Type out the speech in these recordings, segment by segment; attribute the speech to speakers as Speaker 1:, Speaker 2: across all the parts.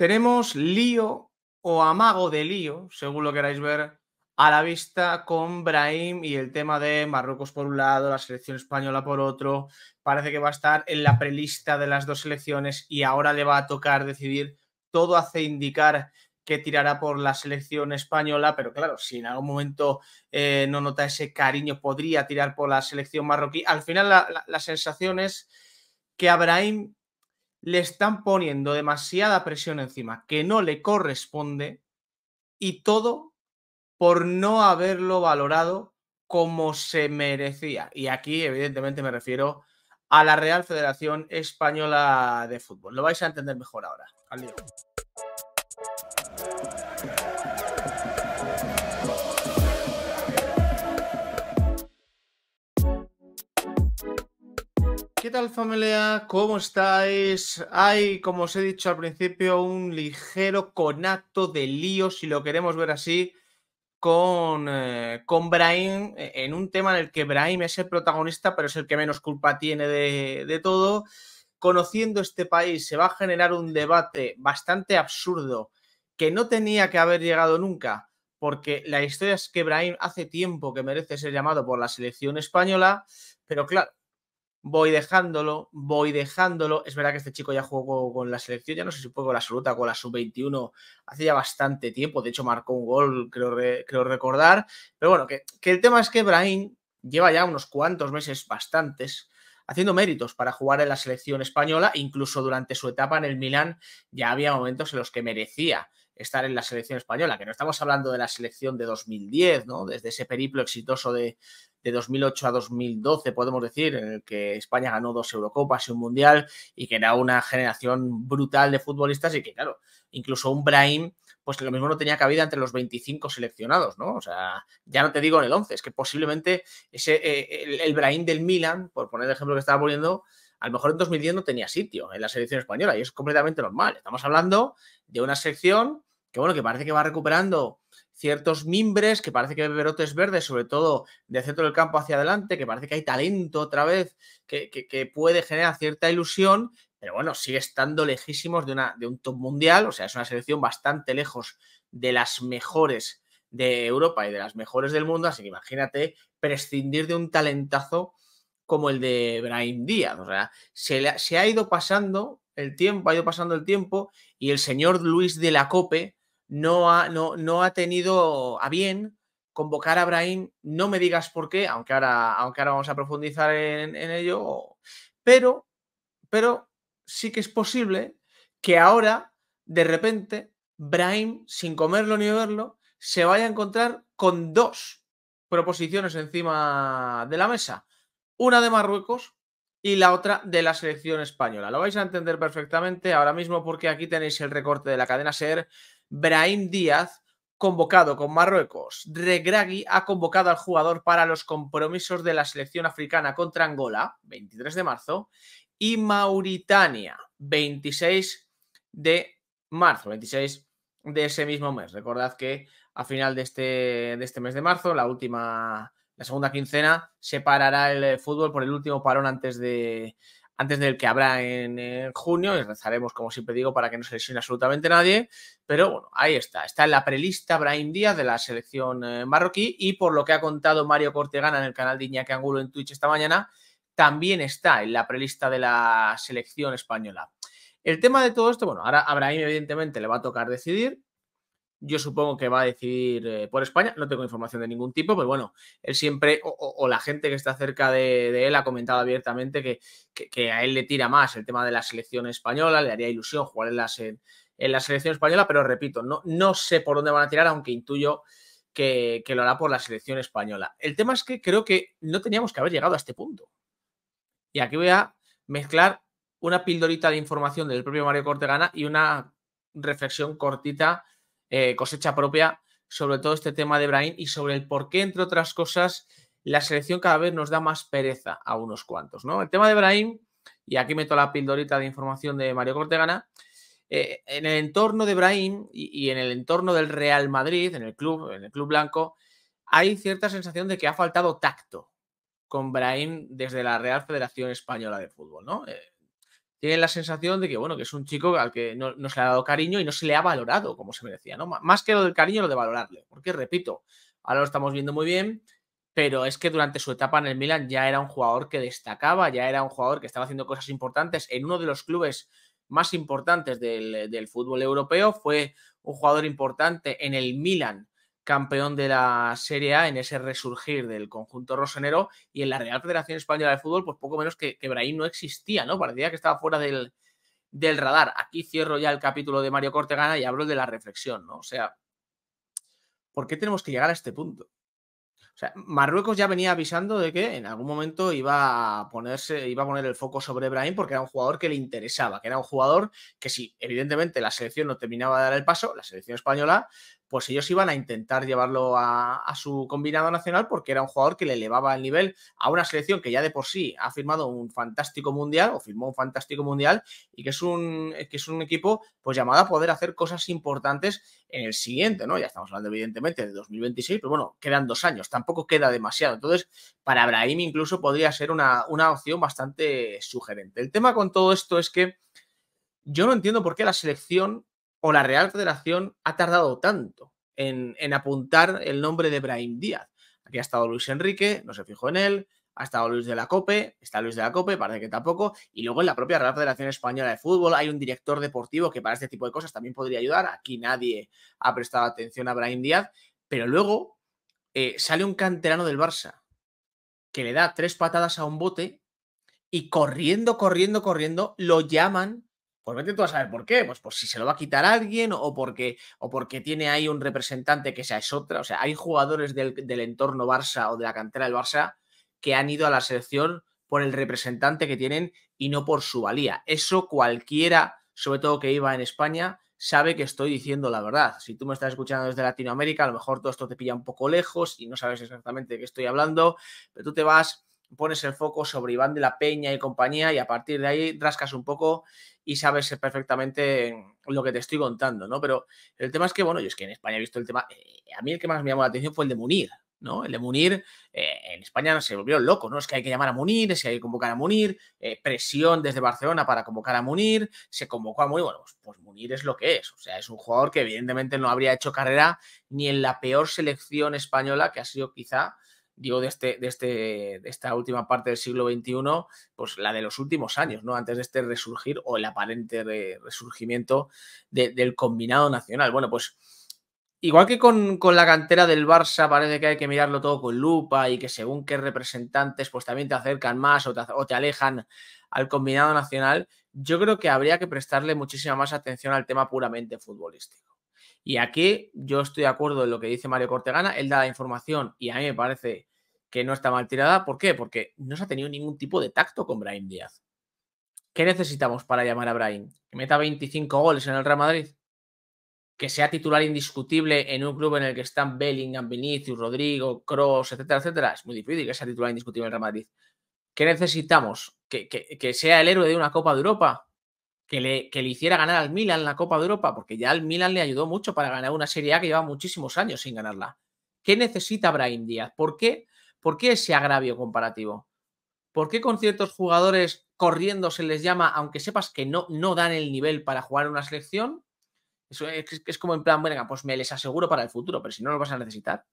Speaker 1: Tenemos lío o amago de lío, según lo queráis ver, a la vista con Brahim y el tema de Marruecos por un lado, la selección española por otro. Parece que va a estar en la prelista de las dos selecciones y ahora le va a tocar decidir. Todo hace indicar que tirará por la selección española, pero claro, si en algún momento eh, no nota ese cariño, podría tirar por la selección marroquí. Al final la, sensación es que Brahim le están poniendo demasiada presión encima que no le corresponde y todo por no haberlo valorado como se merecía. Y aquí, evidentemente, me refiero a la Real Federación Española de Fútbol. Lo vais a entender mejor ahora. Al ¿Qué tal familia? ¿Cómo estáis? Hay, como os he dicho al principio, un ligero conato de lío, si lo queremos ver así, con, eh, con Brahim, eh, en un tema en el que Brahim es el protagonista, pero es el que menos culpa tiene de, de todo. Conociendo este país, se va a generar un debate bastante absurdo que no tenía que haber llegado nunca, porque la historia es que Brahim hace tiempo que merece ser llamado por la selección española, pero claro, voy dejándolo, voy dejándolo. Es verdad que este chico ya jugó con la selección, ya no sé si fue con la absoluta, con la sub-21, hace ya bastante tiempo. De hecho, marcó un gol, creo, recordar. Pero bueno, que, el tema es que Brahim lleva ya unos cuantos meses, bastantes, haciendo méritos para jugar en la selección española. Incluso durante su etapa en el Milán ya había momentos en los que merecía estar en la selección española, que no estamos hablando de la selección de 2010, ¿no? Desde ese periplo exitoso de, 2008 a 2012, podemos decir, en el que España ganó dos Eurocopas y un Mundial y que era una generación brutal de futbolistas y que, claro, incluso un Brahim, pues que lo mismo no tenía cabida entre los 25 seleccionados, ¿no? O sea, ya no te digo en el 11, es que posiblemente ese, eh, el, el Brahim del Milan, por poner el ejemplo que estaba poniendo, a lo mejor en 2010 no tenía sitio en la selección española y es completamente normal. Estamos hablando de una selección que bueno, que parece que va recuperando ciertos mimbres, que parece que Beberote es verde, sobre todo de centro del campo hacia adelante, que parece que hay talento otra vez, que, puede generar cierta ilusión, pero bueno, sigue estando lejísimos de, una, de un top mundial, o sea, es una selección bastante lejos de las mejores de Europa y de las mejores del mundo, así que imagínate prescindir de un talentazo como el de Brahim Díaz. O sea, se, se, ha ido pasando el tiempo, ha ido pasando el tiempo y el señor Luis de la Cope no ha, no, ha tenido a bien convocar a Brahim, no me digas por qué, aunque ahora, aunque ahora vamos a profundizar en, ello, pero, pero sí que es posible que ahora, de repente, Brahim, sin comerlo ni verlo, se vaya a encontrar con dos proposiciones encima de la mesa. Una de Marruecos y la otra de la selección española. Lo vais a entender perfectamente ahora mismo porque aquí tenéis el recorte de la cadena SER Brahim Díaz, convocado con Marruecos. Regragui ha convocado al jugador para los compromisos de la selección africana contra Angola, 23 de marzo, y Mauritania, 26 de marzo, 26 de ese mismo mes. Recordad que a final de este, de este mes de marzo, la última, la segunda quincena, se parará el eh, fútbol por el último parón antes de, antes del que habrá en, eh, junio y rezaremos, como siempre digo, para que no se lesione absolutamente nadie. Pero bueno, ahí está. Está en la prelista Brahim Díaz de la selección eh, marroquí y por lo que ha contado Mario Cortegana en el canal de Iñaki Angulo en Twitch esta mañana, también está en la prelista de la selección española. El tema de todo esto, bueno, ahora a Brahim evidentemente le va a tocar decidir, yo supongo que va a decidir eh, por España. No tengo información de ningún tipo, pero bueno, él siempre, o, la gente que está cerca de, él, ha comentado abiertamente que, a él le tira más el tema de la selección española, le haría ilusión jugar en la, selección española, pero repito, no, no sé por dónde van a tirar, aunque intuyo que, que lo hará por la selección española. El tema es que creo que no teníamos que haber llegado a este punto. Y aquí voy a mezclar una pildorita de información del propio Mario Cortegana y una reflexión cortita eh, cosecha propia sobre todo este tema de Brahim y sobre el por qué, entre otras cosas, la selección cada vez nos da más pereza a unos cuantos. ¿no? El tema de Brahim, y aquí meto la pildorita de información de Mario Cortegana, eh, en el entorno de Brahim y, en el entorno del Real Madrid, en el club, en el club blanco, hay cierta sensación de que ha faltado tacto con Brahim desde la Real Federación Española de Fútbol, ¿no? Eh, tienen la sensación de que, bueno, que es un chico al que no, se le ha dado cariño y no se le ha valorado como se merecía, ¿no? Más que lo del cariño, lo de valorarle. Porque, repito, ahora lo estamos viendo muy bien, pero es que durante su etapa en el Milan ya era un jugador que destacaba, ya era un jugador que estaba haciendo cosas importantes en uno de los clubes más importantes del, del fútbol europeo, fue un jugador importante en el Milan campeón de la Serie A en ese resurgir del conjunto rosenero y en la Real Federación Española de Fútbol, pues poco menos que, que no existía, ¿no? Parecía que estaba fuera del, del radar. Aquí cierro ya el capítulo de Mario Cortegana y hablo de la reflexión, ¿no? O sea, ¿por qué tenemos que llegar a este punto? O sea, Marruecos ya venía avisando de que en algún momento iba a ponerse, iba a poner el foco sobre Brahim porque era un jugador que le interesaba, que era un jugador que si evidentemente la selección no terminaba de dar el paso, la selección española pues ellos iban a intentar llevarlo a, su combinado nacional porque era un jugador que le elevaba el nivel a una selección que ya de por sí ha firmado un fantástico mundial o firmó un fantástico mundial y que es un, que es un equipo pues llamado a poder hacer cosas importantes en el siguiente, ¿no? Ya estamos hablando evidentemente de 2026, pero bueno, quedan dos años, tampoco queda demasiado. Entonces, para Brahim incluso podría ser una, una opción bastante sugerente. El tema con todo esto es que yo no entiendo por qué la selección o la Real Federación ha tardado tanto en, apuntar el nombre de Brahim Díaz. Aquí ha estado Luis Enrique, no se fijó en él, ha estado Luis de la Cope, está Luis de la Cope, parece que tampoco, y luego en la propia Real Federación Española de Fútbol hay un director deportivo que para este tipo de cosas también podría ayudar, aquí nadie ha prestado atención a Brahim Díaz, pero luego eh, sale un canterano del Barça que le da tres patadas a un bote y corriendo, corriendo, corriendo, lo llaman pues vete tú a saber por qué. Pues, por si se lo va a quitar alguien o porque, o porque tiene ahí un representante que sea es otra. O sea, hay jugadores del, del, entorno Barça o de la cantera del Barça que han ido a la selección por el representante que tienen y no por su valía. Eso cualquiera, sobre todo que iba en España, sabe que estoy diciendo la verdad. Si tú me estás escuchando desde Latinoamérica, a lo mejor todo esto te pilla un poco lejos y no sabes exactamente de qué estoy hablando, pero tú te vas pones el foco sobre Iván de la Peña y compañía y a partir de ahí rascas un poco y sabes perfectamente lo que te estoy contando, ¿no? Pero el tema es que, bueno, yo es que en España he visto el tema, eh, a mí el que más me llamó la atención fue el de Munir, ¿no? El de Munir, eh, en España se volvió loco, ¿no? Es que hay que llamar a Munir, es que hay que convocar a Munir, eh, presión desde Barcelona para convocar a Munir, se convocó a Munir, bueno, pues, pues, Munir es lo que es, o sea, es un jugador que evidentemente no habría hecho carrera ni en la peor selección española que ha sido quizá digo, de, este, de, este, esta última parte del siglo XXI, pues la de los últimos años, ¿no? Antes de este resurgir o el aparente resurgimiento del combinado nacional. Bueno, pues igual que con, la cantera del Barça parece que hay que mirarlo todo con lupa y que según qué representantes, pues también te acercan más o te, o te alejan al combinado nacional, yo creo que habría que prestarle muchísima más atención al tema puramente futbolístico. Y aquí yo estoy de acuerdo en lo que dice Mario Cortegana, él da la información y a mí me parece que no está mal tirada. ¿Por qué? Porque no se ha tenido ningún tipo de tacto con Brian Díaz. ¿Qué necesitamos para llamar a Brian? Que meta 25 goles en el Real Madrid. Que sea titular indiscutible en un club en el que están Bellingham, Vinicius, Rodrigo, Cross, etcétera, etcétera. Es muy difícil que sea titular indiscutible en el Real Madrid. ¿Qué necesitamos? ¿Que, sea el héroe de una Copa de Europa? ¿Que le, ¿Que le hiciera ganar al Milan la Copa de Europa? Porque ya al Milan le ayudó mucho para ganar una Serie A que lleva muchísimos años sin ganarla. ¿Qué necesita Brian Díaz? ¿Por qué? ¿Por qué ese agravio comparativo? ¿Por qué con ciertos jugadores corriendo se les llama, aunque sepas que no, no dan el nivel para jugar una selección? es, como en plan, venga, pues me les aseguro para el futuro, pero si no lo vas a necesitar.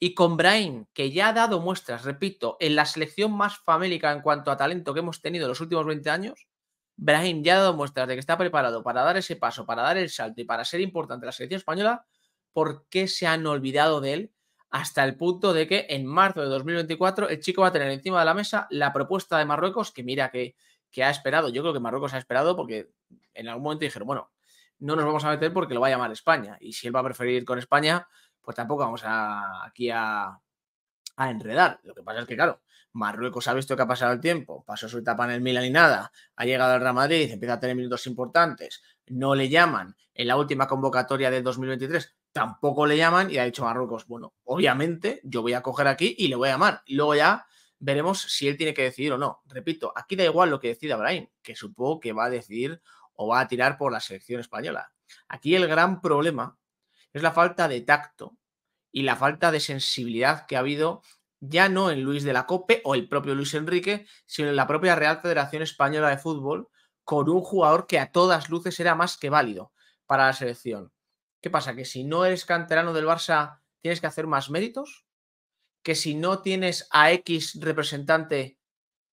Speaker 1: Y con Brain, que ya ha dado muestras, repito, en la selección más famélica en cuanto a talento que hemos tenido en los últimos 20 años, brain ya ha dado muestras de que está preparado para dar ese paso, para dar el salto y para ser importante en la selección española, ¿por qué se han olvidado de él hasta el punto de que en marzo de 2024 el chico va a tener encima de la mesa la propuesta de Marruecos, que mira que, que ha esperado, yo creo que Marruecos ha esperado porque en algún momento dijeron, bueno, no nos vamos a meter porque lo va a llamar España. Y si él va a preferir con España, pues tampoco vamos a, aquí a, enredar. Lo que pasa es que, claro, Marruecos ha visto que ha pasado el tiempo, pasó su etapa en el Milan y nada, ha llegado al Real Madrid, empieza a tener minutos importantes, no le llaman. En la última convocatoria de 2023 tampoco le llaman y ha dicho Marruecos, bueno, obviamente yo voy a coger aquí y le voy a llamar. luego ya veremos si él tiene que decidir o no. Repito, aquí da igual lo que decida Brian, que supongo que va a decidir o va a tirar por la selección española. Aquí el gran problema es la falta de tacto y la falta de sensibilidad que ha habido ya no en Luis de la Cope o el propio Luis Enrique, sino en la propia Real Federación Española de Fútbol, con un jugador que a todas luces era más que válido para la selección. ¿Qué pasa? ¿Que si no eres canterano del Barça tienes que hacer más méritos? ¿Que si no tienes a X representante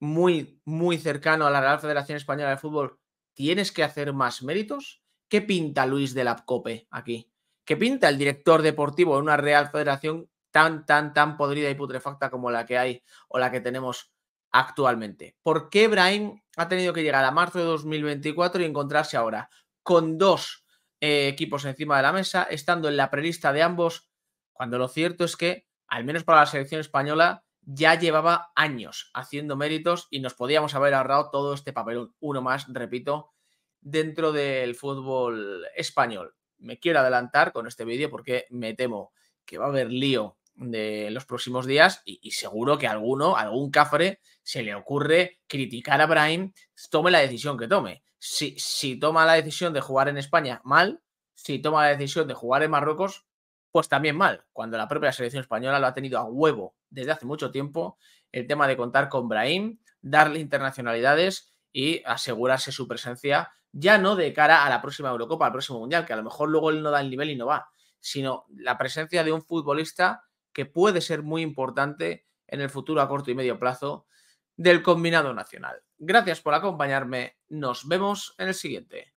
Speaker 1: muy, muy cercano a la Real Federación Española de Fútbol, tienes que hacer más méritos? ¿Qué pinta Luis de la COPE aquí? ¿Qué pinta el director deportivo de una Real Federación tan, tan, tan podrida y putrefacta como la que hay o la que tenemos actualmente? ¿Por qué Brahim ha tenido que llegar a marzo de 2024 y encontrarse ahora con dos eh, equipos encima de la mesa, estando en la prelista de ambos, cuando lo cierto es que, al menos para la selección española, ya llevaba años haciendo méritos y nos podíamos haber ahorrado todo este papel, Uno más, repito, dentro del fútbol español. Me quiero adelantar con este vídeo porque me temo que va a haber lío de los próximos días y, seguro que alguno, algún cafre, se le ocurre criticar a Brahim, tome la decisión que tome. Si, si toma la decisión de jugar en España, mal. Si toma la decisión de jugar en Marruecos, pues también mal. Cuando la propia selección española lo ha tenido a huevo desde hace mucho tiempo, el tema de contar con Brahim, darle internacionalidades y asegurarse su presencia, ya no de cara a la próxima Eurocopa, al próximo Mundial, que a lo mejor luego él no da el nivel y no va, sino la presencia de un futbolista que puede ser muy importante en el futuro a corto y medio plazo del combinado nacional. Gracias por acompañarme, nos vemos en el siguiente.